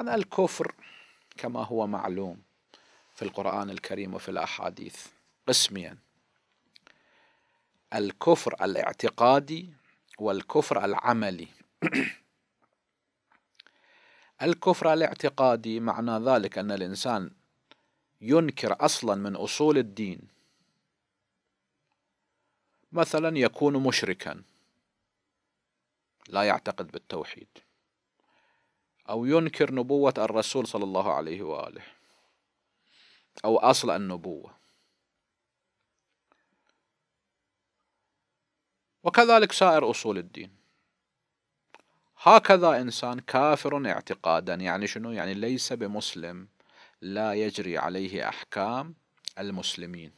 الكفر كما هو معلوم في القرآن الكريم وفي الأحاديث قسميا الكفر الاعتقادي والكفر العملي الكفر الاعتقادي معنى ذلك أن الإنسان ينكر أصلا من أصول الدين مثلا يكون مشركا لا يعتقد بالتوحيد أو ينكر نبوة الرسول صلى الله عليه وآله أو أصل النبوة وكذلك سائر أصول الدين هكذا إنسان كافر اعتقادا يعني شنو يعني ليس بمسلم لا يجري عليه أحكام المسلمين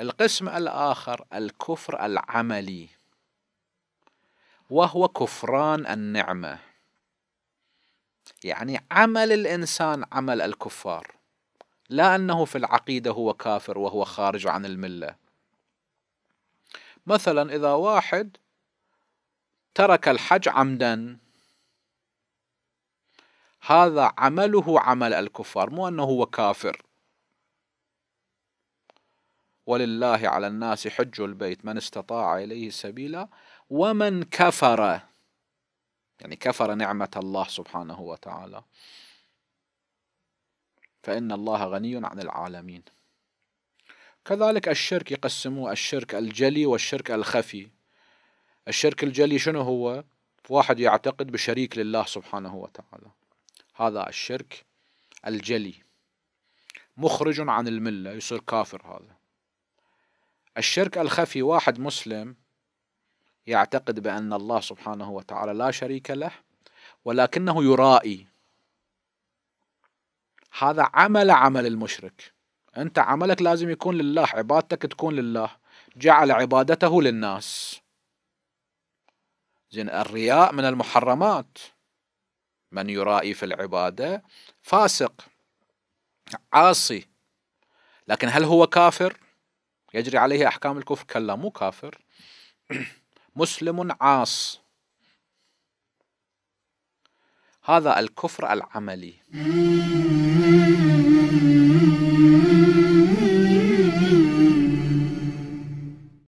القسم الآخر الكفر العملي وهو كفران النعمة يعني عمل الإنسان عمل الكفار لا أنه في العقيدة هو كافر وهو خارج عن الملة مثلا إذا واحد ترك الحج عمدا هذا عمله عمل الكفار مو أنه هو كافر ولله على الناس حج البيت من استطاع إليه سبيلا ومن كفر يعني كفر نعمة الله سبحانه وتعالى فإن الله غني عن العالمين كذلك الشرك يقسموه الشرك الجلي والشرك الخفي الشرك الجلي شنو هو واحد يعتقد بشريك لله سبحانه وتعالى هذا الشرك الجلي مخرج عن الملة يصير كافر هذا الشرك الخفي واحد مسلم يعتقد بأن الله سبحانه وتعالى لا شريك له ولكنه يرائي هذا عمل عمل المشرك أنت عملك لازم يكون لله عبادتك تكون لله جعل عبادته للناس زين الرياء من المحرمات من يرائي في العبادة فاسق عاصي لكن هل هو كافر؟ يجري عليه أحكام الكفر كلا مو كافر مسلم عاص هذا الكفر العملي